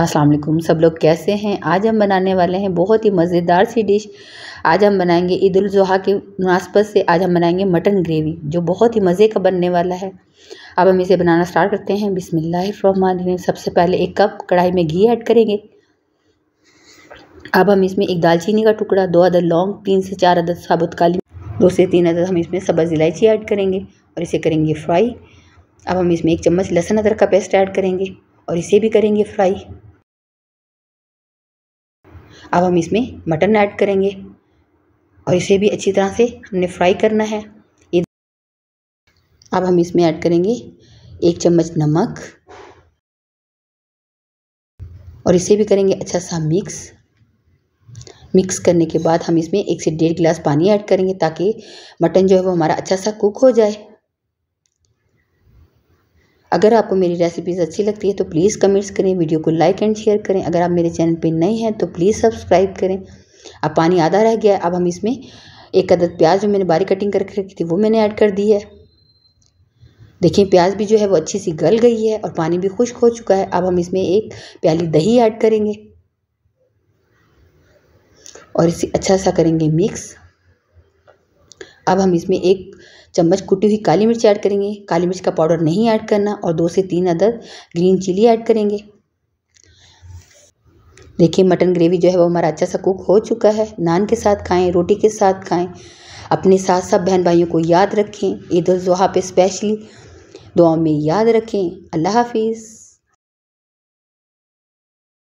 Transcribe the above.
अस्सलाम वालेकुम सब लोग कैसे हैं आज हम बनाने वाले हैं बहुत ही मज़ेदार सी डिश आज हम बनाएंगे ईद उजहा के मुनासबत से आज हम बनाएंगे मटन ग्रेवी जो बहुत ही मज़े का बनने वाला है अब हम इसे बनाना स्टार्ट करते हैं बिसमीम सबसे पहले एक कप कढ़ाई में घी ऐड करेंगे अब हम इसमें एक दालचीनी का टुकड़ा दो अदद लौंग तीन से चार अदद साबुत काली दो से तीन अदद हम इसमें सब्ज़ इलायची ऐड करेंगे और इसे करेंगे फ्राई अब हम इसमें एक चम्मच लहसुन अदरक का पेस्ट ऐड करेंगे और इसे भी करेंगे फ्राई अब हम इसमें मटन ऐड करेंगे और इसे भी अच्छी तरह से हमने फ्राई करना है अब हम इसमें ऐड करेंगे एक चम्मच नमक और इसे भी करेंगे अच्छा सा मिक्स मिक्स करने के बाद हम इसमें एक से डेढ़ गिलास पानी ऐड करेंगे ताकि मटन जो है वो हमारा अच्छा सा कुक हो जाए अगर आपको मेरी रेसिपीज़ अच्छी लगती है तो प्लीज़ कमेंट्स करें वीडियो को लाइक एंड शेयर करें अगर आप मेरे चैनल पे नए हैं तो प्लीज़ सब्सक्राइब करें अब पानी आधा रह गया है अब हम इसमें एक अदद प्याज जो मैंने बारीक कटिंग करके रखी थी वो मैंने ऐड कर दी है देखिए प्याज भी जो है वो अच्छी सी गल गई है और पानी भी खुश्क हो चुका है अब हम इसमें एक प्याली दही ऐड करेंगे और इसे अच्छा सा करेंगे मिक्स अब हम इसमें एक चम्मच कुटी हुई काली मिर्च ऐड करेंगे काली मिर्च का पाउडर नहीं ऐड करना और दो से तीन अदर ग्रीन चिली ऐड करेंगे देखिए मटन ग्रेवी जो है वो हमारा अच्छा सा कुक हो चुका है नान के साथ खाएं रोटी के साथ खाएं अपने साथ साथ बहन भाइयों को याद रखें ईद उल पे स्पेशली दुआओं में याद रखें अल्लाह हाफिज़